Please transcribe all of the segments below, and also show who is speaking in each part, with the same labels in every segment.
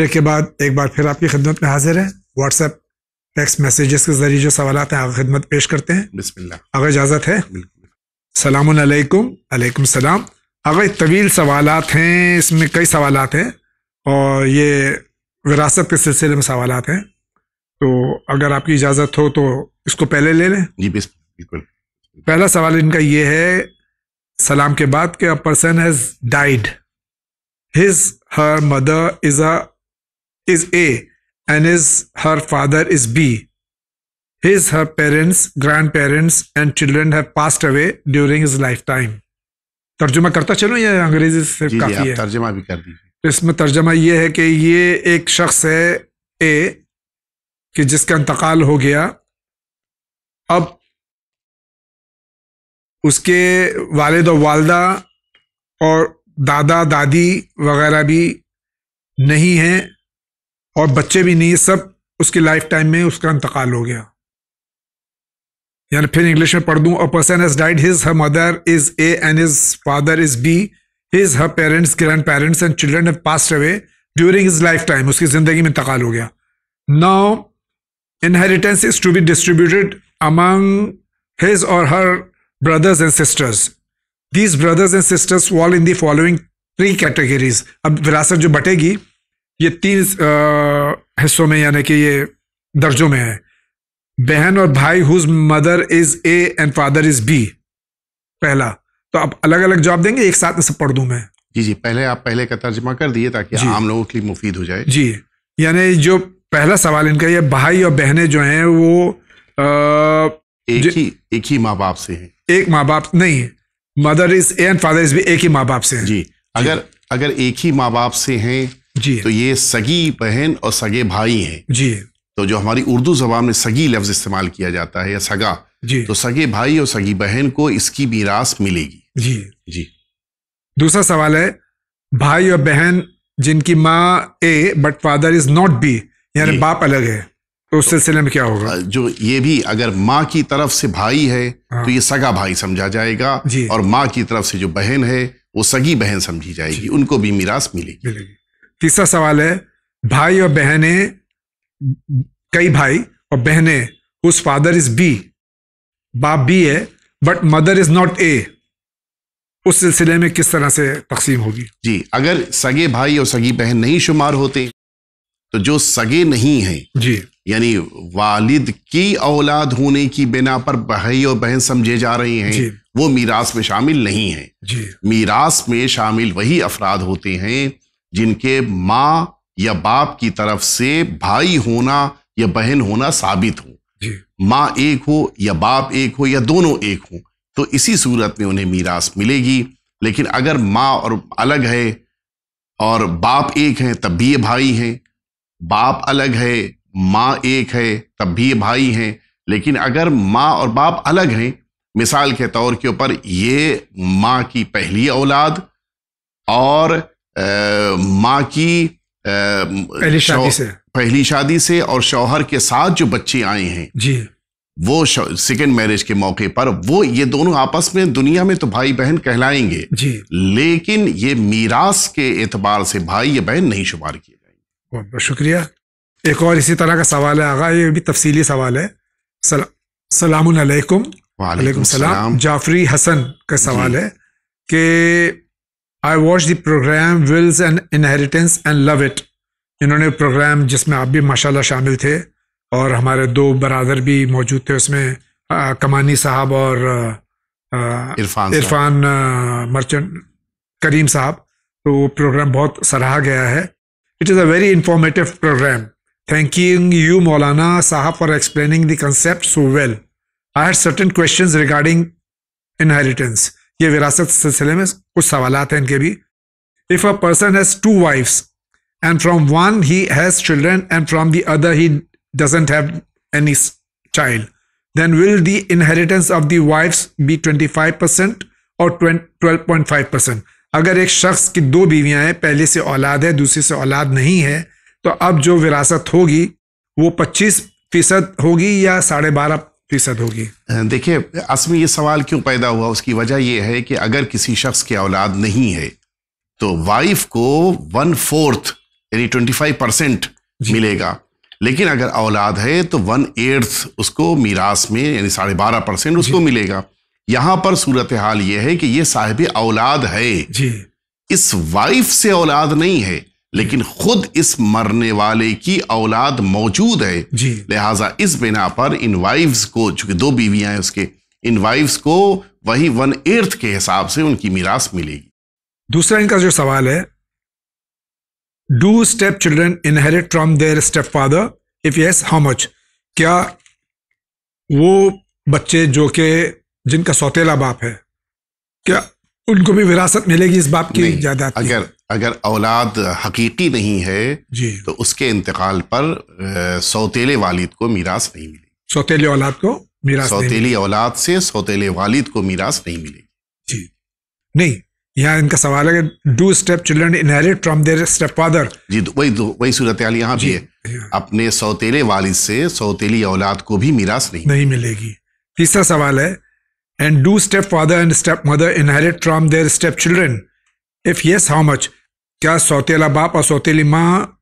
Speaker 1: Break के बाद एक बार फिर आपकी खिदमत में हाजिर है व्हाट्सएप टेक्स्ट मैसेजेस के जरिए जो सवाल आते हैं खिदमत पेश करते हैं बिस्मिल्लाह अगर इजाज़त है सलामकुम अलैकुम सलाम अगर तवील सवाल हैं इसमें कई सवाल हैं और ये विरासत के सिलसिले में सवाल हैं तो अगर आपकी इजाज़त हो तो इसको पहले ले लें
Speaker 2: जी बिल्कुल
Speaker 1: पहला सवाल इनका ये है सलाम के बाद कि a person has died his her mother is a is A and his her father is B. His her parents, grandparents and children have passed away during his lifetime. तर्जुमा करता चलूँ या अंग्रेजी से जी काफी जी, है
Speaker 2: तर्जुमा भी कर दीजिए
Speaker 1: तो इसमें तर्जुमा ये है कि ये एक शख्स है ए कि जिसका इंतकाल हो गया अब उसके वालद और वालदा और दादा दादी वगैरह भी नहीं हैं और बच्चे भी नहीं सब उसकी लाइफ टाइम में उसका इंतकाल हो गया यानी फिर इंग्लिश में पढ़ दूं a person has died his her mother is A and his father is B his her parents grand parents and children have passed away during his life time उसकी जिंदगी में इंतकाल हो गया now inheritance is to be distributed among his और her brothers and sisters these brothers and sisters fall in the following three categories अब विरासत जो बटेगी ये तीन हिस्सों में यानी कि ये दर्जों में है बहन और भाई whose mother is A and father is B पहला तो आप अलग अलग जवाब देंगे एक साथ में सब पढ़ दू मैं जी जी पहले आप पहले का तर्जमा कर दिए ताकि
Speaker 2: आम लोगों के लिए मुफीद हो जाए
Speaker 1: जी यानी जो पहला सवाल इनका ये भाई और बहने जो हैं वो आ,
Speaker 2: एक ही एक ही माँ बाप से हैं एक माँ बाप नहीं mother is A and father is भी एक ही माँ बाप से हैं जी अगर जी। अगर एक ही माँ बाप से हैं जी तो ये सगी बहन और सगे भाई हैं जी तो जो हमारी उर्दू जबान में सगी लफ्ज इस्तेमाल किया जाता है या सगा जी तो सगे भाई और सगी बहन को इसकी मीरास मिलेगी जी जी
Speaker 1: दूसरा सवाल है भाई और बहन जिनकी माँ A but
Speaker 2: father is not B यानी बाप अलग है तो उस सिलसिले में क्या होगा जो ये भी अगर माँ की तरफ से भाई है हाँ। तो ये सगा भाई समझा जाएगा और माँ की तरफ से जो बहन है वो सगी बहन समझी जाएगी उनको भी मीरास मिलेगी मिलेगी तीसरा सवाल है
Speaker 1: भाई और बहने कई भाई और बहने उस फादर इज बी बाप बी है but mother is not A उस सिलसिले
Speaker 2: में किस तरह से तकसीम होगी जी अगर सगे भाई और सगी बहन नहीं शुमार होते तो जो सगे नहीं है जी यानी वालिद की औलाद होने की बिना पर भाई और बहन समझे जा रहे हैं वो मीरास में शामिल नहीं है मीरास में शामिल वही अफराद होते हैं जिनके माँ या बाप की तरफ से भाई होना या बहन होना साबित हो माँ एक हो या बाप एक हो या दोनों एक हो तो इसी सूरत में उन्हें मीरास मिलेगी लेकिन अगर माँ और अलग है और बाप एक है तब भी ये भाई हैं बाप अलग है माँ एक है तब भी ये भाई हैं लेकिन अगर माँ और बाप अलग हैं मिसाल के तौर के ऊपर ये माँ की पहली औलाद और माँ की पहली शादी से पहली शादी से और शौहर के साथ जो बच्चे आए हैं जी वो सेकेंड मैरिज के मौके पर वो ये दोनों आपस में दुनिया में तो भाई बहन कहलाएंगे जी लेकिन ये मीरास के एतबार से भाई या बहन नहीं शुमार किए जाएंगे
Speaker 1: बहुत बहुत शुक्रिया एक और इसी तरह का सवाल है आगा ये भी तफसीली सवाल है सलाम सलाम जाफरी हसन का सवाल है कि I watch the program wills and inheritance and love it इन्होंने प्रोग्राम जिसमें आप भी माशाल्लाह शामिल थे और हमारे दो बरदर भी मौजूद थे उसमें आ, कमानी साहब और
Speaker 2: इरफान
Speaker 1: मर्चेंट करीम साहब तो वो प्रोग्राम बहुत सराहा गया है it is a very informative program thank you मौलाना साहब for explaining the concept so well I had certain questions regarding inheritance ये विरासत सिलसिले में कुछ सवाल हैं इनके भी if a person has two wives and from one he has children and from the other he doesn't have any child then will the inheritance of the wives be 25 percent और 12.5 परसेंट अगर एक शख्स की दो बीवियां हैं पहले से औलाद है दूसरी से औलाद नहीं है तो अब जो विरासत होगी वो 25 फीसद होगी या साढ़े बारह
Speaker 2: फीसद होगी देखिए असल ये सवाल क्यों पैदा हुआ उसकी वजह यह है कि अगर किसी शख्स की औलाद नहीं है तो वाइफ को वन फोर्थ यानी ट्वेंटी फाइव परसेंट मिलेगा लेकिन अगर औलाद है तो वन एट्थ उसको मीरास में यानी साढ़े बारह परसेंट उसको मिलेगा यहां पर सूरत हाल यह है कि ये साहिब औलाद है जी इस वाइफ से औलाद नहीं है लेकिन खुद इस मरने वाले की औलाद मौजूद है जी लिहाजा इस बिना पर इन वाइफ्स को चूंकि दो बीवियां हैं उसके इन वाइफ्स को वही वन एर्थ के हिसाब से उनकी मीरास मिलेगी दूसरा इनका जो सवाल
Speaker 1: है do step children inherit from their step father if yes how much क्या वो बच्चे जो कि जिनका सौतेला बाप है
Speaker 2: क्या उनको भी विरासत मिलेगी इस बाप की ज्यादा अगर अगर औलाद हकीकी नहीं है जी तो उसके इंतकाल पर सौतेले वालिद को मीरास नहीं मिलेगी सौतेले औलाद को
Speaker 1: मीरास सौतेली
Speaker 2: औलाद से सौतेले वालिद को मीरास नहीं मिलेगी जी नहीं यहाँ इनका सवाल है do step children inherit from their step father जी तो वही वही सूरत हाल यहाँ भी है अपने सौतेले वालिद से सौतेली औलाद को भी मीरास नहीं
Speaker 1: नहीं मिलेगी तीसरा सवाल है and do step father and step mother inherit from their step children if yes how much क्या सौतेला बाप और सौतेली माँ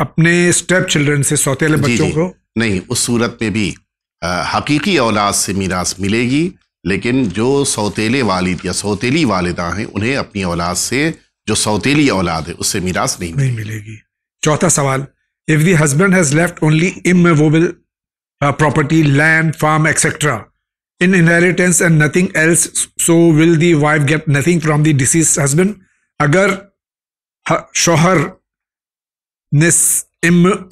Speaker 1: अपने स्टेप चिल्ड्रन से सौतेले बच्चों को
Speaker 2: नहीं उस सूरत में भी हकीकी औलाद से मीरास मिलेगी लेकिन जो सौतेले वालिद या सौतेली वालदा हैं उन्हें अपनी औलाद से जो सौतेली औलाद है उससे मीरास नहीं,
Speaker 1: नहीं मिलेगी
Speaker 2: चौथा सवाल
Speaker 1: if the husband has left only immovable property land farm etcetera in inheritance and nothing else so will the wife get nothing from the deceased husband अगर शोहर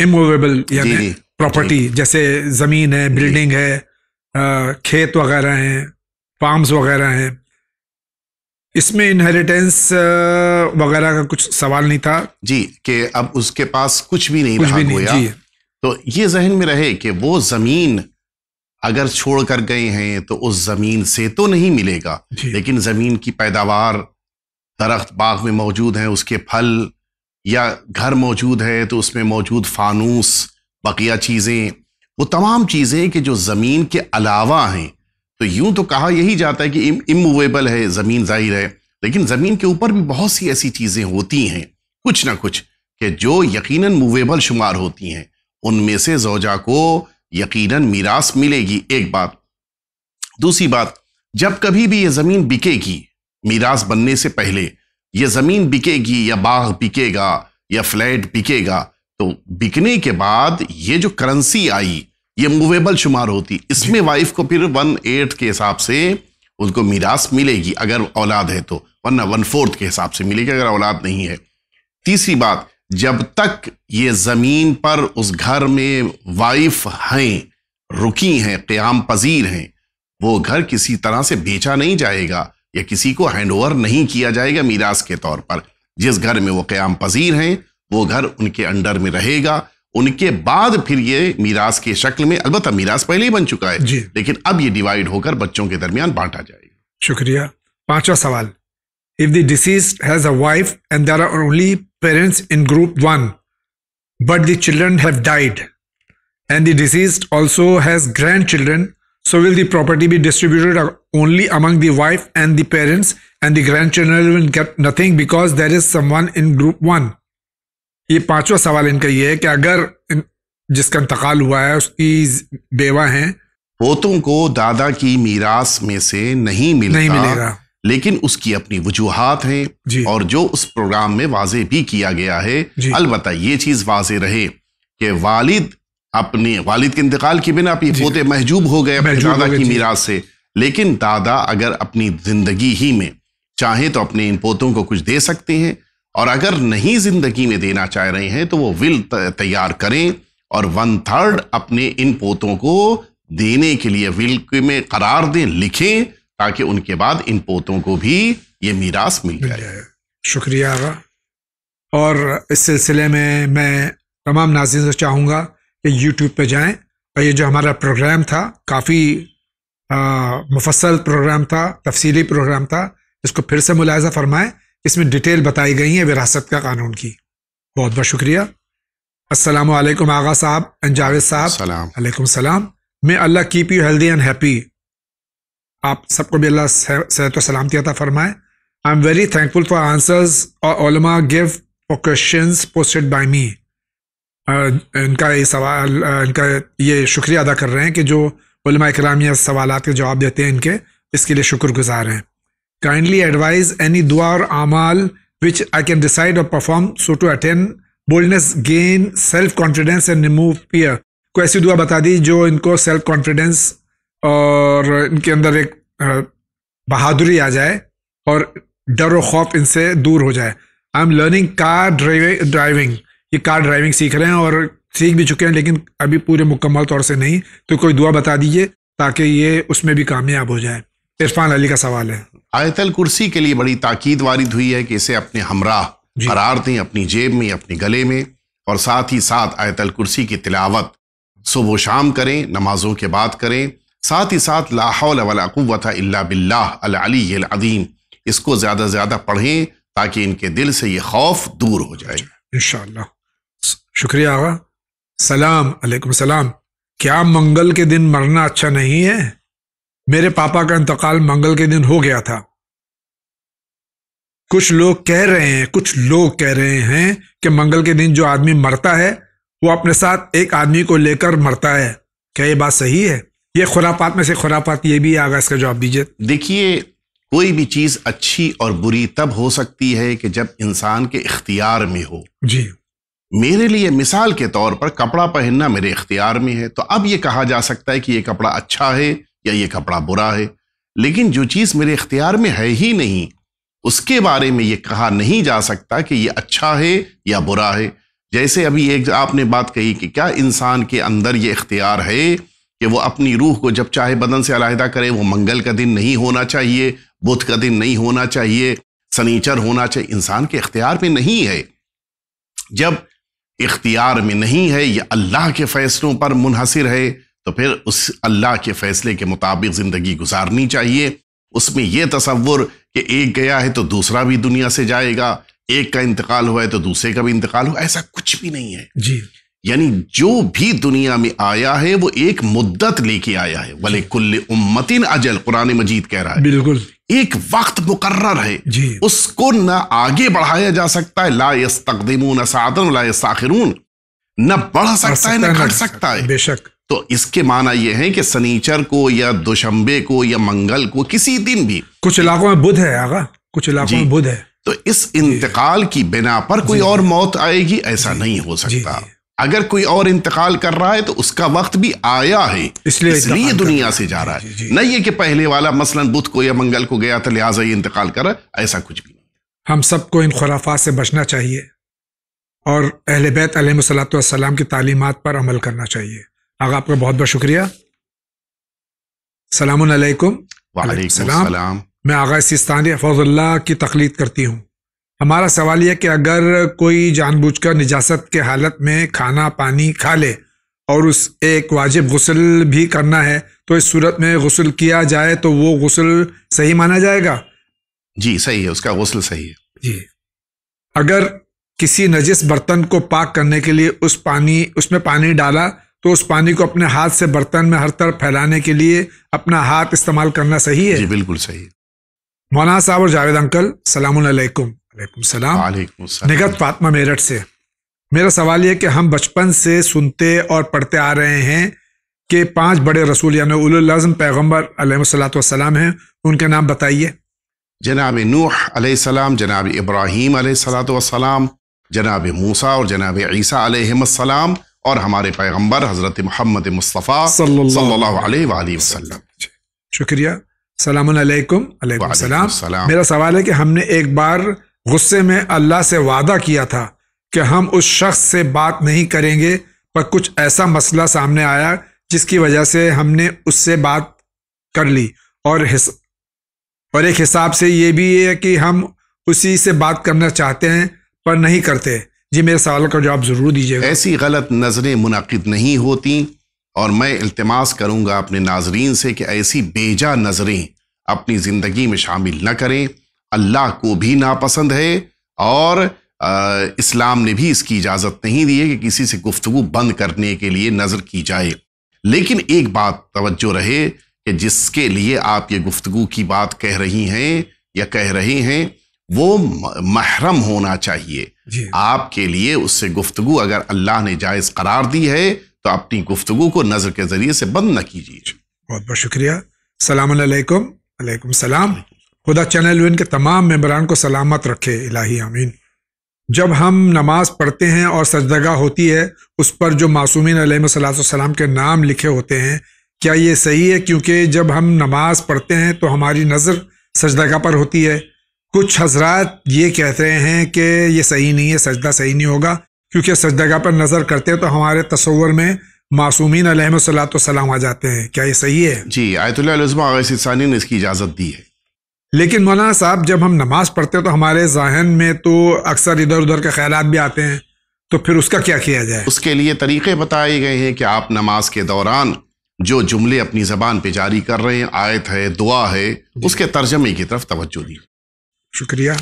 Speaker 1: इमोवेबल यानी प्रॉपर्टी जैसे जमीन है बिल्डिंग है खेत वगैरह हैं फार्म्स वगैरह हैं इसमें इनहेरिटेंस
Speaker 2: वगैरह का कुछ सवाल नहीं था जी कि अब उसके पास कुछ भी नहीं कुछ रहा भी नहीं, जी। तो ये जहन में रहे कि वो जमीन अगर छोड़ कर गए हैं तो उस जमीन से तो नहीं मिलेगा लेकिन जमीन की पैदावार दरख्त बाग में मौजूद हैं उसके फल या घर मौजूद है तो उसमें मौजूद फानूस बकिया चीज़ें वो तमाम चीज़ें कि जो ज़मीन के अलावा हैं तो यूँ तो कहा यही जाता है कि इमूवेबल है ज़मीन ज़ाहिर है लेकिन ज़मीन के ऊपर भी बहुत सी ऐसी चीज़ें होती हैं कुछ ना कुछ कि जो यकीन मूवेबल शुमार होती हैं उनमें से जोजा को यकीन मीरास मिलेगी एक बात दूसरी बात जब कभी भी ये ज़मीन बिकेगी मीरास बनने से पहले यह जमीन बिकेगी या बाग बिकेगा या फ्लैट बिकेगा तो बिकने के बाद ये जो करेंसी आई ये मूवेबल शुमार होती इसमें वाइफ को फिर वन एट के हिसाब से उनको मीरास मिलेगी अगर औलाद है तो वरना वन फोर्थ के हिसाब से मिलेगी अगर औलाद नहीं है तीसरी बात जब तक ये ज़मीन पर उस घर में वाइफ हैं रुकी हैं क्याम पजीर हैं वो घर किसी तरह से बेचा नहीं जाएगा या किसी को हैंड ओवर नहीं किया जाएगा मीरास के तौर पर जिस घर में वो क्याम पजीर हैं वो घर उनके अंडर में रहेगा उनके बाद फिर ये मीरास के शक्ल में अलबत् मीरास पहले ही बन चुका है लेकिन अब ये डिवाइड होकर बच्चों के दरमियान बांटा जाएगा
Speaker 1: शुक्रिया पांचवा सवाल if the deceased has a wife and there are only parents in group one but the children have died and the deceased also has grand children So will the property be distributed only among the wife and the parents and the grandchildren will get nothing because there is someone in group one. ये पांचवा सवाल इनका ये है कि अगर जिसका इंतकाल हुआ है उसकी बेवा है
Speaker 2: पोतों को दादा की मीरास में से नहीं मिलता नहीं मिलेगा लेकिन उसकी अपनी वजूहत हैं और जो उस प्रोग्राम में वाजे भी किया गया है अलबत् ये चीज वाजे रहे कि वालिद अपने वालिद के इंतकाल के बिना आप ये पोते महजूब हो गए अपने दादा की मीरा से लेकिन दादा अगर अपनी जिंदगी ही में चाहे तो अपने इन पोतों को कुछ दे सकते हैं और अगर नहीं जिंदगी में देना चाह रहे हैं तो वो विल तैयार करें और वन थर्ड अपने इन पोतों को देने के लिए विल में करार दें लिखें ताकि उनके बाद इन पोतों को भी ये मीरास मिल
Speaker 1: जाए शुक्रिया और इस सिलसिले में मैं तमाम नाजिन से चाहूँगा यूट्यूब पे जाएं और ये जो हमारा प्रोग्राम था काफ़ी मुफसल प्रोग्राम था तफसीली प्रोग्राम था इसको फिर से मुलायजा फरमाएं इसमें डिटेल बताई गई है विरासत का कानून की बहुत बहुत शुक्रिया अस्सलाम वालेकुम आगा साहब जावेद साहब सलाम वालेकुम सलाम मैं अल्लाह keep you healthy and happy आप सबको भी अल्लाह सेहत और सलामती अता फरमाएं I am very thankful for answers और ओलमा give for question posted by me इनका ये सवाल इनका ये शुक्रिया अदा कर रहे हैं कि जो कराम या सवाल के जवाब देते हैं इनके इसके लिए शुक्रगुजार हैं काइंडली एडवाइज एनी दुआ और आमाल विच आई कैन डिसाइड और perform so to attend boldness gain self confidence and remove fear को ऐसी दुआ बता दी जो इनको सेल्फ कॉन्फिडेंस और इनके अंदर एक बहादुरी आ जाए और डर और खौफ इनसे दूर हो जाए I am learning car driving ये कार ड्राइविंग सीख रहे हैं और सीख भी चुके हैं लेकिन अभी पूरे मुकम्मल तौर से नहीं तो कोई दुआ बता दीजिए ताकि ये उसमें भी कामयाब हो जाए इरफान अली का सवाल है
Speaker 2: आयतल कुर्सी के लिए बड़ी ताकीद वारिद हुई है कि इसे अपने हमराह करार दें अपनी जेब में अपने गले में और साथ ही साथ आयतल कुर्सी की तिलावत सुबह शाम करें नमाजों के बाद करें साथ ही साथ लाहौलवलाक़वत अल्ला बिल्लादीम इसको ज़्यादा से ज़्यादा पढ़ें ताकि इनके दिल से ये खौफ दूर हो जाए इन
Speaker 1: शुक्रिया आगा सलाम अलैकुम सलाम क्या मंगल के दिन मरना अच्छा नहीं है मेरे पापा का इंतकाल मंगल के दिन हो गया था कुछ लोग कह रहे हैं कुछ लोग कह रहे हैं कि मंगल के दिन जो आदमी मरता है वो अपने साथ एक आदमी को लेकर मरता है क्या ये बात सही है ये खुरापात में से
Speaker 2: खुरापात ये भी आगा इसका जवाब दीजिए देखिए कोई भी चीज अच्छी और बुरी तब हो सकती है कि जब इंसान के इख्तियार में हो जी मेरे लिए मिसाल के तौर पर कपड़ा पहनना मेरे इख्तियार में है तो अब ये कहा जा सकता है कि ये कपड़ा अच्छा है या ये कपड़ा बुरा है लेकिन जो चीज़ मेरे इख्तियार में है ही नहीं उसके बारे में ये कहा नहीं जा सकता कि ये अच्छा है या बुरा है जैसे अभी एक आपने बात कही कि क्या इंसान के अंदर ये इख्तियार है कि वो अपनी रूह को जब चाहे बदन से अलहदा करे वो मंगल का दिन नहीं होना चाहिए बुध का दिन नहीं होना चाहिए सनीचर होना चाहिए इंसान के इख्तियार में नहीं है जब इख्तियार में नहीं है या अल्लाह के फैसलों पर मुनहसर है तो फिर उस अल्लाह के फैसले के मुताबिक ज़िंदगी गुजारनी चाहिए उसमें यह तस्वुर कि एक गया है तो दूसरा भी दुनिया से जाएगा एक का इंतकाल हुआ है तो दूसरे का भी इंतकाल हुआ ऐसा कुछ भी नहीं है जी यानी जो भी दुनिया में आया है वो एक मुद्दत लेके आया है वले कुल्ले उम्मतिन अजल कुरान मजीद कह रहा है बिल्कुल एक वक्त मुकर्र है उसको न आगे बढ़ाया जा सकता है ला यस तकदीमून साधन ला साखिरून न बढ़ सकता है न घट सकता है बेशक तो इसके माना यह है कि सनीचर को या दुशंबे को या मंगल को किसी दिन भी
Speaker 1: कुछ इलाकों में बुध है आगा कुछ इलाकों में बुध है
Speaker 2: तो इस इंतकाल की बिना पर कोई और मौत आएगी ऐसा नहीं हो सकता अगर कोई और इंतकाल कर रहा है तो उसका वक्त भी आया है इसलिए इसलिए दुनिया से जा रहा है नहीं है कि पहले वाला मसलन बुध को या मंगल को गया था लिहाजा ये इंतकाल कर रहा ऐसा कुछ भी नहीं
Speaker 1: हम सबको इन खुराफा से बचना चाहिए और अहल बैत सलाम की तालीमत पर अमल करना चाहिए आगा आपका बहुत बहुत शुक्रिया सलाम
Speaker 2: वालेकुम
Speaker 1: मैं आगा सिस्तानी फौजुल्ला की तखलीद करती हूँ हमारा सवाल यह कि अगर कोई जानबूझकर निजात के हालत में खाना पानी खा ले और उस एक वाजिब गसल भी करना है तो इस सूरत में गसल किया जाए तो वो गसल सही माना जाएगा जी सही है उसका गसल सही है जी अगर किसी नजिस बर्तन को पाक करने के लिए उस पानी उसमें पानी डाला तो उस पानी को अपने हाथ से बर्तन में हर तरफ फैलाने के लिए अपना हाथ इस्तेमाल करना सही है जी बिल्कुल सही है मौलाना साहब और जावेद अंकल सलामकुम वालेकुम निगत फातमा मेरठ से मेरा सवाल यह कि हम बचपन से सुनते और पढ़ते आ रहे हैं कि पांच बड़े रसूल यानी उलम
Speaker 2: पैगम्बर सलाम हैं उनके नाम बताइए जनाब नूह सलाम जनाब इब्राहिम सलाम जनाब मूसा और जनाब ईसा सलाम और हमारे पैगम्बर हज़रत मोहम्मद मुस्तफ़ा
Speaker 1: शुक्रिया सलाम मेरा सवाल है कि हमने एक बार गुस्से में अल्लाह से वादा किया था कि हम उस शख्स से बात नहीं करेंगे पर कुछ ऐसा मसला सामने आया जिसकी वजह से हमने उससे बात कर ली और हिस और एक हिसाब से ये भी है कि हम उसी
Speaker 2: से बात करना चाहते हैं पर नहीं करते जी मेरे सवाल का जवाब ज़रूर दीजिए ऐसी गलत नज़रें मुनद नहीं होती और मैं अल्तमास करूँगा अपने नाजरीन से कि ऐसी बेजा नज़रें अपनी ज़िंदगी में शामिल न करें अल्लाह को भी नापसंद है और आ, इस्लाम ने भी इसकी इजाज़त नहीं दी है कि किसी से गुफ्तु बंद करने के लिए नज़र की जाए लेकिन एक बात तवज्जो रहे कि जिसके लिए आप ये गुफ्तु की बात कह रही हैं या कह रहे हैं वो महरम होना चाहिए आपके लिए उससे गुफ्तु अगर अल्लाह ने जायज़ करार दी है तो अपनी गुफ्तु को नज़र के ज़रिए से बंद न कीजिए
Speaker 1: बहुत बहुत शुक्रिया सलामकुम सलाम खुदा चैनल के तमाम मेम्बरान को सलामत रखे इलाही आमीन जब हम नमाज पढ़ते हैं और सजदगा होती है उस पर जो मासूमिन सलाम के नाम लिखे होते हैं क्या ये सही है क्योंकि जब हम नमाज पढ़ते हैं तो हमारी नज़र सजदगा पर होती है कुछ हजरात ये कहते हैं कि ये सही नहीं है सजदा सही नहीं होगा क्योंकि सजदगा पर नज़र करते हैं तो हमारे तस्वर में मासूमिन सलाम आ जाते हैं क्या ये सही है जी आयतुल्ला ने इसकी इजाज़त दी है लेकिन मौलाना साहब जब हम नमाज़ पढ़ते हैं तो हमारे जहन में तो अक्सर इधर उधर के ख्याल भी आते हैं तो फिर उसका क्या किया जाए
Speaker 2: उसके लिए तरीके बताए गए हैं कि आप नमाज के दौरान जो जुमले अपनी ज़बान पे जारी कर रहे हैं आयत है दुआ है उसके तर्जमे की तरफ तवज्जो दी
Speaker 1: शुक्रिया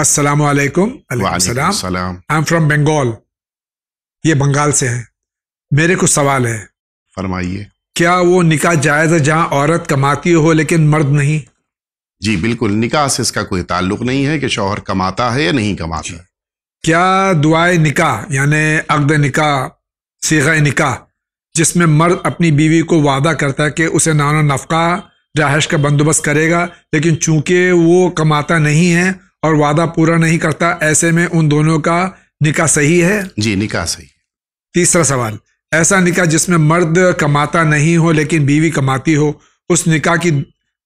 Speaker 1: अस्सलाम वालेकुम सलाम आई एम फ्रॉम बंगाल ये बंगाल से हैं मेरे कुछ सवाल है फरमाइए क्या वो निकाह जायज़ है जहाँ
Speaker 2: औरत कमाती हो लेकिन मर्द नहीं जी बिल्कुल निकाह से इसका कोई ताल्लुक नहीं है कि शौहर कमाता है या नहीं कमाता है
Speaker 1: क्या दुआए निकाह यानी अकद निकाह सीगा निकाह जिसमें मर्द अपनी बीवी को वादा करता है कि उसे नानो नफका रहाइश का बंदोबस्त करेगा लेकिन चूंकि वो कमाता नहीं है और वादा पूरा नहीं करता ऐसे में उन दोनों का निकाह सही है
Speaker 2: जी निकाह सही
Speaker 1: तीसरा सवाल ऐसा निकाह जिसमें मर्द कमाता नहीं हो लेकिन बीवी कमाती हो उस निकाह की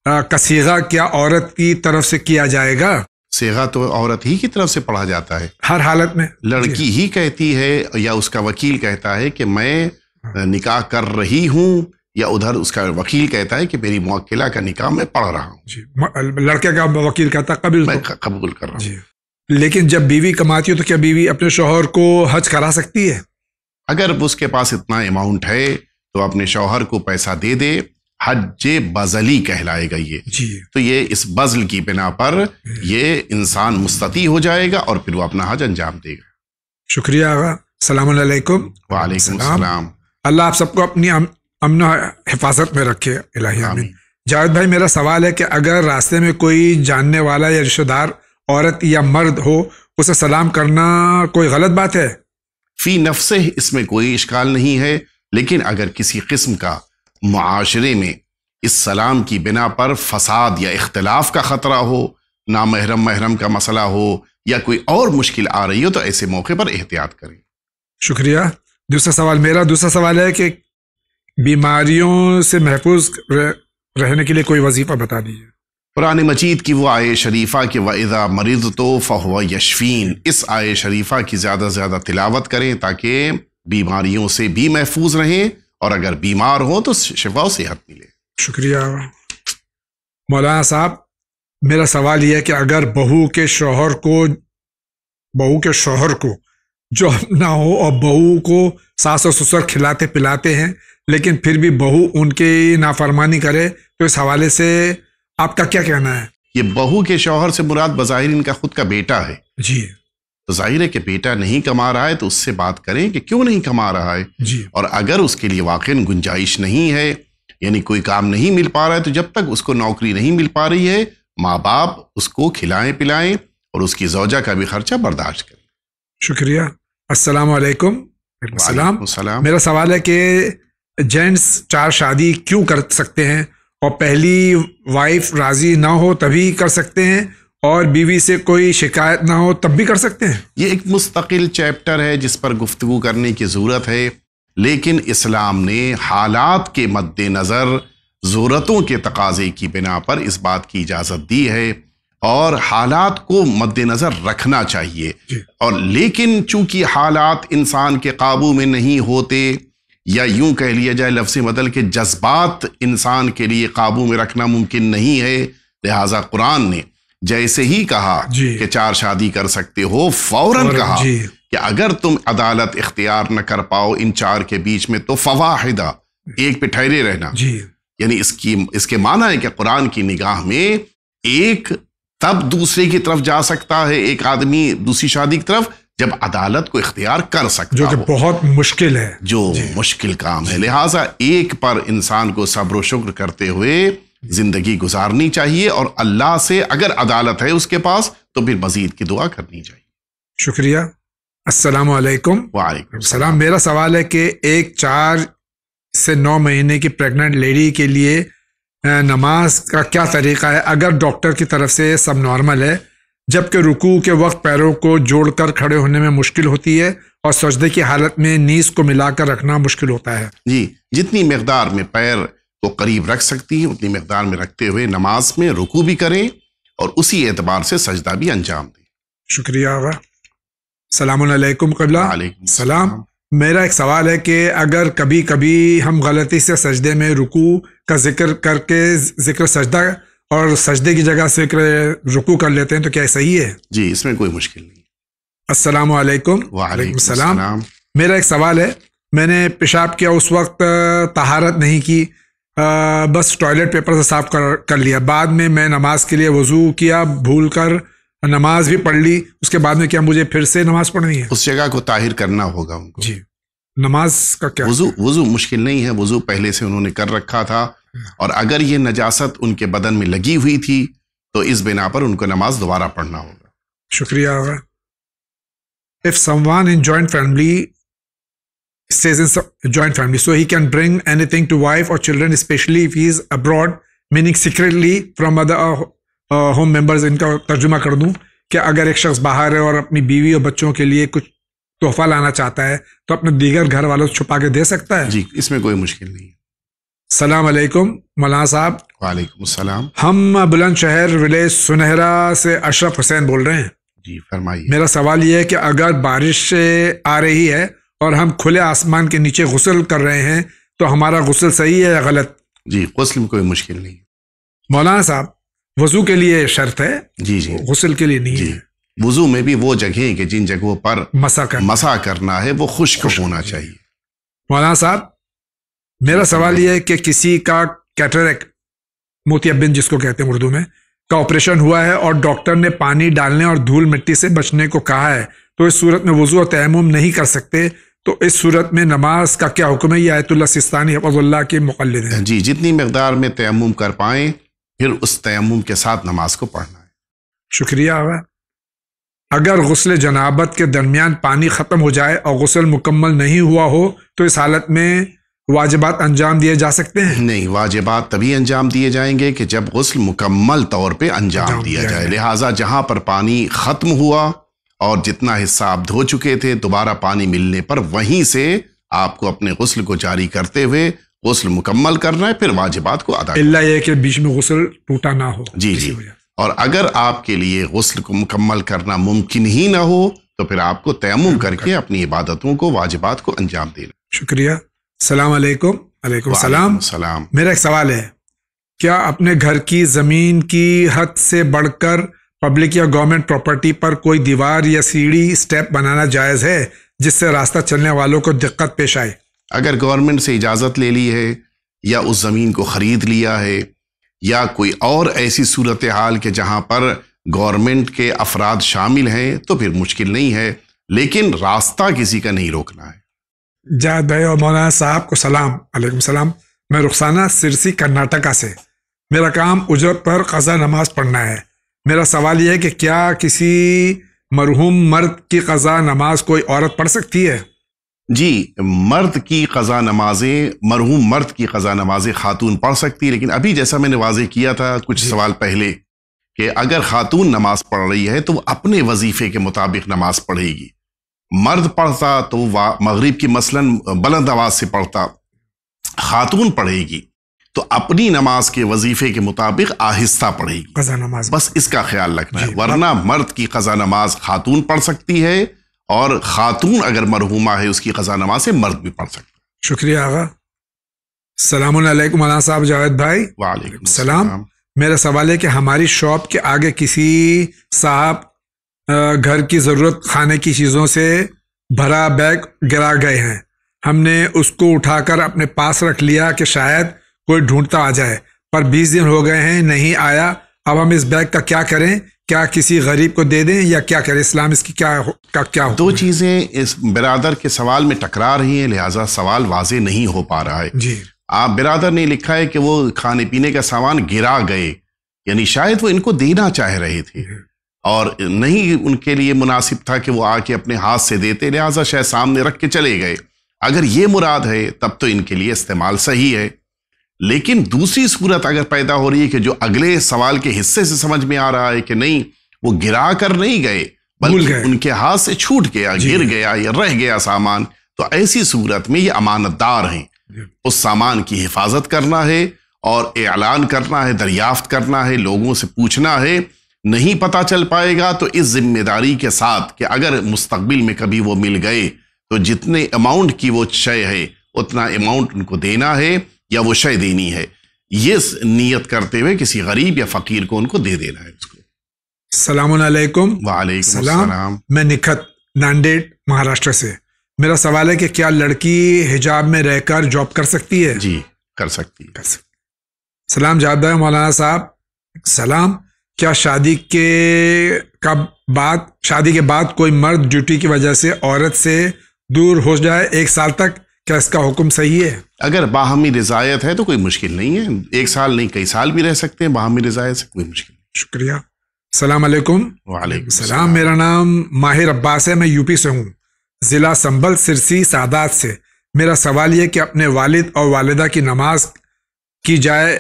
Speaker 1: का क्या औरत की तरफ से किया जाएगा सेगा
Speaker 2: तो औरत ही की तरफ से पढ़ा जाता है हर हालत में लड़की ही कहती है या उसका वकील कहता है कि मैं हाँ। निकाह कर रही हूँ या उधर उसका वकील कहता है कि मेरी मोकिला का निकाह मैं पढ़ रहा
Speaker 1: हूँ लड़के का वकील कहता कबूल कबूल कर रहा
Speaker 2: हूँ लेकिन जब बीवी कमाती हो तो क्या बीवी अपने शोहर को हज करा सकती है अगर उसके पास इतना अमाउंट है तो अपने शोहर को पैसा दे दे हज बजली कहलाएगा ये तो ये इस बजल की बिना पर ये इंसान मुस्ती हो जाएगा और फिर वो अपना हज अंजाम देगा
Speaker 1: शुक्रिया आगा सलाम अल्लाह आप सबको अपनी अमन हिफाजत में रखे जावेद भाई मेरा सवाल है कि अगर रास्ते में कोई जानने वाला या रिश्तेदार औरत
Speaker 2: या मर्द हो उसे सलाम करना कोई गलत बात है फी नफ से इसमें कोई इश्काल नहीं है लेकिन अगर किसी किस्म का माशरे में इस सलाम की बिना पर फसाद या इख्तलाफ का ख़तरा हो ना महरम महरम का मसला हो या कोई और मुश्किल आ रही हो तो ऐसे मौके पर एहतियात करें
Speaker 1: शुक्रिया दूसरा सवाल मेरा दूसरा सवाल है कि बीमारियों से महफूज रहने के लिए कोई वजीफा बता दीजिए
Speaker 2: कुरान मजीद की वो आय शरीफ़ा के वज़ा मरीज तो फ़हवा यशफीन इस आय शरीफ़ा की ज़्यादा से ज़्यादा तिलावत करें ताकि बीमारियों से भी महफूज रहें और अगर बीमार हो तो शिफाओं से सेहत मिले
Speaker 1: शुक्रिया मौलाना साहब मेरा सवाल यह है कि अगर बहू के शोहर को बहू के शोहर को जो ना हो और बहू को सास और ससुर खिलाते पिलाते हैं लेकिन फिर भी बहू उनके नाफरमानी करे तो
Speaker 2: इस हवाले से आपका क्या कहना है ये बहू के शोहर से मुराद बज़ाहिर इनका खुद का बेटा है जी तो जाहिर है कि बेटा नहीं कमा रहा है तो उससे बात करें कि क्यों नहीं कमा रहा है और अगर उसके लिए वाक़ गुंजाइश नहीं है यानी कोई काम नहीं मिल पा रहा है तो जब तक उसको नौकरी नहीं मिल पा रही है माँ बाप उसको खिलाएं पिलाएं और उसकी जोजा का भी खर्चा बर्दाश्त करें
Speaker 1: शुक्रिया सलाम मेरा सवाल है कि जेंट्स चार शादी क्यों कर सकते हैं और पहली वाइफ राजी ना हो तभी कर सकते हैं और बीवी से कोई
Speaker 2: शिकायत ना हो तब भी कर सकते हैं ये एक मुस्तकिल चैप्टर है जिस पर गुफ्तु करने की ज़रूरत है लेकिन इस्लाम ने हालात के मद्देनज़र ज़रूरतों के तकाजे की बिना पर इस बात की इजाज़त दी है और हालात को मद्देनज़र रखना चाहिए और लेकिन चूंकि हालात इंसान के काबू में नहीं होते या यूं कह लिया जाए लफ्स बदल के जज्बात इंसान के लिए काबू में रखना मुमकिन नहीं है लिहाजा कुरान ने जैसे ही कहा कि चार शादी कर सकते हो फौरन कहा कि अगर तुम अदालत इख्तियार न कर पाओ इन चार के बीच में तो फवाहिदा एक पे ठहरे रहना यानी इसकी इसके माना है कि कुरान की निगाह में एक तब दूसरे की तरफ जा सकता है एक आदमी दूसरी शादी की तरफ जब अदालत को इख्तियार कर सकता जो कि बहुत मुश्किल है जो मुश्किल काम है लिहाजा एक पर इंसान को सब्र शुक्र करते हुए जिंदगी गुजारनी चाहिए और अल्लाह से अगर अदालत है उसके पास तो फिर मजीद की दुआ करनी चाहिए शुक्रिया अस्सलाम वालेकुम वालेकुम सलाम मेरा
Speaker 1: सवाल है कि एक चार से नौ महीने की प्रेग्नेंट लेडी के लिए नमाज का क्या तरीका है अगर डॉक्टर की तरफ से सब नॉर्मल है जबकि रुकू के वक्त पैरों को जोड़कर खड़े होने में मुश्किल होती है और सजदे की हालत में नीस को मिलाकर रखना मुश्किल होता है
Speaker 2: जी जितनी मकदार में पैर को तो करीब रख सकती हैं उतनी मकदार में रखते हुए नमाज में रुकू भी करें और उसी एतबार से सजदा भी अंजाम दें
Speaker 1: शुक्रिया सलामकुम कबला सलाम मेरा एक सवाल है कि अगर कभी कभी हम गलती से सजदे में रुकू का जिक्र करके जिक्र सजदा और सजदे की जगह से रुकू कर लेते हैं तो क्या सही है जी
Speaker 2: इसमें कोई मुश्किल नहीं
Speaker 1: अस्सलाम वालेकुम वालेकुम सलाम मेरा एक सवाल है मैंने पेशाब किया उस वक्त तहारत नहीं की आ, बस टॉयलेट पेपर से साफ कर कर लिया बाद में मैं नमाज के लिए वजू किया भूल कर नमाज भी
Speaker 2: पढ़ ली उसके बाद में क्या मुझे फिर से नमाज पढ़नी है उस जगह को ताहिर करना होगा उनको जी नमाज का क्या वजू वजू मुश्किल नहीं है वजू पहले से उन्होंने कर रखा था और अगर ये नजासत उनके बदन में लगी हुई थी तो इस बिना पर उनको नमाज दोबारा पढ़ना होगा
Speaker 1: शुक्रिया if someone in joint family stays in joint family. So he can bring anything to wife or children, especially if he is abroad, meaning secretly from other uh, home uh, members इनका तर्जुमा कर दूं कि अगर एक शख्स बाहर है और अपनी बीवी और बच्चों के लिए कुछ तोहफा लाना चाहता है तो अपने दीगर घर वालों से छुपा के दे सकता है जी इसमें कोई मुश्किल नहीं सलाम अलैकुम मौलाना साहब वालेकुम सलाम हम बुलंदशहर विलेज सुनहरा से अशरफ हुसैन बोल रहे हैं जी फरमाइए मेरा सवाल ये है कि अगर बारिश आ रही है और हम खुले आसमान के नीचे गसल कर रहे हैं तो हमारा गसल सही है या गलत जी गसल में कोई मुश्किल
Speaker 2: नहीं मौलाना साहब वजू के लिए शर्त है जी जी गसल के लिए नहीं वजू में भी वो जगह कि जिन जगहों पर मसा कर मसा करना है वो खुश्क होना चाहिए मौलाना साहब मेरा सवाल यह है कि किसी का कैटरक
Speaker 1: मोतियाबिन जिसको कहते हैं उर्दू में का ऑपरेशन हुआ है और डॉक्टर ने पानी डालने और धूल मिट्टी से बचने को कहा है तो इस सूरत में वजू और तयम नहीं कर सकते तो इस सूरत
Speaker 2: में नमाज का क्या हुक्म है ये आयतुल्ला सिस्तानी के मुकल है जी जितनी मकदार में तयम कर पाए फिर उस तयम के साथ नमाज को पढ़ना है
Speaker 1: शुक्रिया अब अगर गसल जनाबत के दरमियान पानी ख़त्म हो जाए और गसल मुकम्मल नहीं हुआ
Speaker 2: हो तो इस हालत में वाजिबात अंजाम दिए जा सकते हैं नहीं वाजिबात तभी अंजाम दिए जाएंगे कि जब गसल मुकम्मल तौर पे अंजाम, अंजाम दिया, दिया जाए लिहाजा जहाँ पर पानी ख़त्म हुआ और जितना हिस्सा आप धो चुके थे दोबारा पानी मिलने पर वहीं से आपको अपने गसल को जारी करते हुए गसल मुकम्मल करना है फिर वाजिबात को अदा
Speaker 1: ये कि बीच में गसल टूटा ना हो
Speaker 2: जी जी और अगर आपके लिए गसल को मुकम्मल करना मुमकिन ही ना हो तो फिर आपको तयम करके अपनी इबादतों को वाजिबात को अंजाम देना
Speaker 1: शुक्रिया सलाम अलैकुम अलैकुम सलाम सलाम मेरा एक सवाल है क्या अपने घर की ज़मीन की हद से बढ़कर पब्लिक या गवर्नमेंट प्रॉपर्टी पर कोई दीवार या सीढ़ी स्टेप बनाना जायज़ है जिससे रास्ता चलने वालों को दिक्कत
Speaker 2: पेश आए अगर गवर्नमेंट से इजाज़त ले ली है या उस ज़मीन को ख़रीद लिया है या कोई और ऐसी सूरत हाल के जहाँ पर गवर्नमेंट के अफराद शामिल हैं तो फिर मुश्किल नहीं है लेकिन रास्ता किसी का नहीं रोकना है
Speaker 1: जायद भाई और मौलाना साहब को सलाम अलैकुम सलाम मैं रुखसाना सिरसी कर्नाटका से मेरा काम उजरत पर खजा नमाज पढ़ना है मेरा सवाल यह है कि क्या किसी
Speaker 2: मरहूम मर्द की कज़ा नमाज कोई औरत पढ़ सकती है जी मर्द की कज़ा नमाजें मरहूम मर्द की कज़ा नमाजें खातून पढ़ सकती है लेकिन अभी जैसा मैंने वाजे किया था कुछ सवाल पहले कि अगर खातून नमाज पढ़ रही है तो वो अपने वजीफे के मुताबिक नमाज पढ़ेगी मर्द पढ़ता तो मगरिब की मसलन बुलंद आवाज़ से पढ़ता खातून पढ़ेगी तो अपनी नमाज के वजीफे के मुताबिक आहिस्ता पढ़ेगी कजा नमाज बस इसका ख्याल रखना है वरना मर्द की कजा नमाज खातून पढ़ सकती है और खातून अगर मरहुमा है उसकी कजा नमाज से मर्द भी पढ़ सकता
Speaker 1: है शुक्रिया आगा सलामकुम साहब जावेद भाई वालेकुम सलाम मेरा सवाल है कि हमारी शॉप के आगे किसी साहब घर की ज़रूरत खाने की चीज़ों से भरा बैग गिरा गए हैं हमने उसको उठाकर अपने पास रख लिया कि शायद कोई ढूंढता आ जाए पर बीस दिन हो गए हैं नहीं आया अब हम इस बैग का क्या करें क्या किसी गरीब को दे दें या
Speaker 2: क्या करें इस्लाम इसकी क्या हो, का क्या दो चीज़ें इस बिरादर के सवाल में टकरा रही हैं लिहाजा सवाल वाजे नहीं हो पा रहा है जी आप बिरादर ने लिखा है कि वो खाने पीने का सामान गिरा गए यानी शायद वो इनको देना चाह रहे थे और नहीं उनके लिए मुनासिब था कि वो आके अपने हाथ से देते लिहाजा शायद सामने रख के चले गए अगर ये मुराद है तब तो इनके लिए इस्तेमाल सही है लेकिन दूसरी सूरत अगर पैदा हो रही है कि जो अगले सवाल के हिस्से से समझ में आ रहा है कि नहीं वो गिरा कर नहीं गए बल्कि उनके हाथ से छूट गया गिर गया या रह गया सामान तो ऐसी सूरत में ये अमानतदार हैं उस सामान की हिफाजत करना है और ऐलान करना है दरियाफ्त करना है लोगों से पूछना है नहीं पता चल पाएगा तो इस जिम्मेदारी के साथ कि अगर मुस्तबिल में कभी वो मिल गए तो जितने अमाउंट की वो शय है उतना अमाउंट उनको देना है या वो शय देनी है ये नियत करते हुए किसी गरीब या फकीर को उनको दे देना है उसको सलामकुम
Speaker 1: वालेकुम मैं निखत नांदेड महाराष्ट्र से मेरा सवाल है कि क्या लड़की हिजाब में रहकर जॉब कर सकती है जी कर सकती है कर सकती सलाम जादा मौलाना साहब सलाम क्या शादी के का बाद शादी के बाद कोई मर्द ड्यूटी की वजह से औरत से दूर हो जाए एक साल तक
Speaker 2: क्या इसका हुक्म सही है अगर बाहमी रिजायत है तो कोई मुश्किल नहीं है एक साल नहीं कई साल भी रह सकते हैं बाहमी रिजायत से कोई मुश्किल नहीं शुक्रिया सलाम अलैकुम सलाम
Speaker 1: मेरा नाम माहिर अब्बास है मैं यूपी से हूँ ज़िला संबल सिरसी सादात से मेरा सवाल यह कि अपने वालिद और वालदा की नमाज की जाए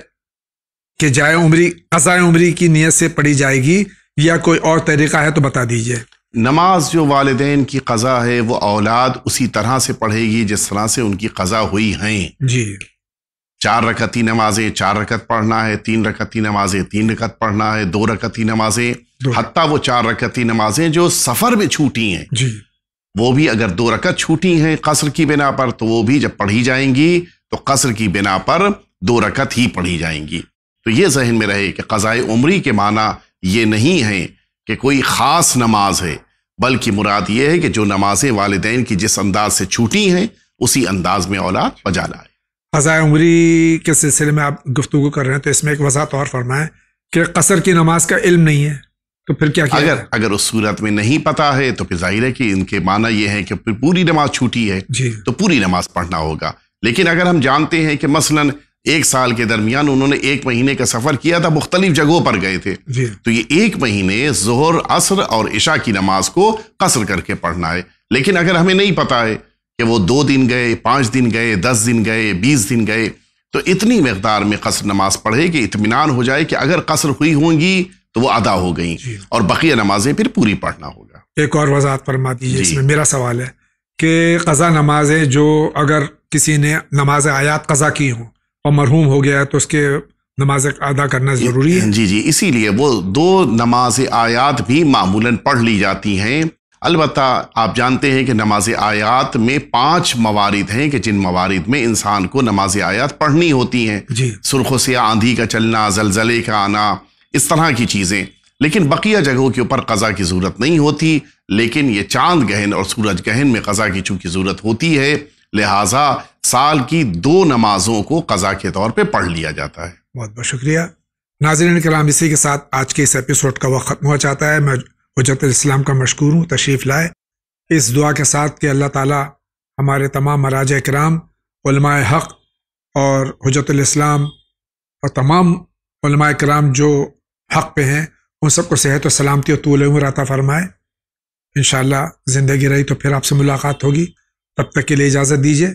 Speaker 1: कि जाए उम्री अज़ाए उम्री की नीयत से पढ़ी जाएगी या कोई और तरीका है तो बता
Speaker 2: दीजिए नमाज जो वालदेन की क़ज़ा है वो औलाद उसी तरह से पढ़ेगी जिस तरह से उनकी क़ज़ा हुई हैं जी चार रकती नमाजें चार रकत पढ़ना है तीन रकती नमाजें तीन रकत पढ़ना है दो रकती नमाजें हती वो चार रकती नमाजें जो सफ़र में छूटी हैं जी वो भी अगर दो रकत छूटी हैं कसर की बिना पर तो वो भी जब पढ़ी जाएंगी तो कसर की बिना पर दो रकत ही पढ़ी जाएंगी तो ये जहन में रहे कि क़ज़ाए उमरी के माना ये नहीं है कि कोई ख़ास नमाज है बल्कि मुराद ये है कि जो नमाजें वालदेन की जिस अंदाज से छूटी हैं उसी अंदाज में औलाद बजा लाए
Speaker 1: फ़ज़ा उमरी के सिलसिले में आप गुफ्तु कर रहे हैं तो इसमें एक वजह और फरमाएं कि कसर की नमाज का इल्म नहीं है तो फिर क्या किया अगर है?
Speaker 2: अगर उस सूरत में नहीं पता है तो फिर जाहिर है कि इनके माना यह है कि पूरी नमाज छूटी है तो पूरी नमाज पढ़ना होगा लेकिन अगर हम जानते हैं कि मसलन एक साल के दरमियान उन्होंने एक महीने का सफर किया था मुख्तलिफ जगहों पर गए थे तो ये एक महीने जोहर असर और इशा की नमाज को कसर करके पढ़ना है लेकिन अगर हमें नहीं पता है कि वो दो दिन गए पांच दिन गए दस दिन गए बीस दिन गए तो इतनी मकदार में कसर नमाज पढ़े कि इतमान हो जाए कि अगर कसर हुई होंगी तो वो अदा हो गई और बकिया नमाजें फिर पूरी पढ़ना होगा
Speaker 1: एक और वजात फरमा दीजिए इसमें मेरा सवाल है कि कज़ा नमाजें जो अगर किसी ने नमाज आयात कज़ा की हों और मरहूम हो गया तो उसके नमाज
Speaker 2: अदा करना ज़रूरी है जी जी इसीलिए वो दो नमाज आयात भी मामूलन पढ़ ली जाती हैं अलबत् आप जानते हैं कि नमाज आयात में पांच मवारद हैं कि जिन मवारद में इंसान को नमाज आयात पढ़नी होती हैं सुरख से आंधी का चलना जलजले का आना इस तरह की चीज़ें लेकिन बकिया जगहों के ऊपर कज़ा की ज़रूरत नहीं होती लेकिन ये चांद गहन और सूरज गहन में कज़ा की चूँकि ज़रूरत होती है लिहाजा साल की दो नमाजों को कज़ा के तौर पे पढ़ लिया जाता है
Speaker 1: बहुत बहुत शुक्रिया नाजरन कलाम इसी के साथ आज के इस एपिसोड का वक्त ख़त्म हो जाता है मैं हजरत इस्लाम का मशहूर हूँ तशरीफ़ लाए इस दुआ के साथ कि अल्लाह ताला हमारे तमाम मराज कराम हक़ और इस्लाम और तमाम कराम जो हक़ पे हैं उन सबको सेहत और सलामती और तूल उम्र फरमाए इन ज़िंदगी रही तो फिर आपसे मुलाकात होगी तब तक के लिए इजाज़त दीजिए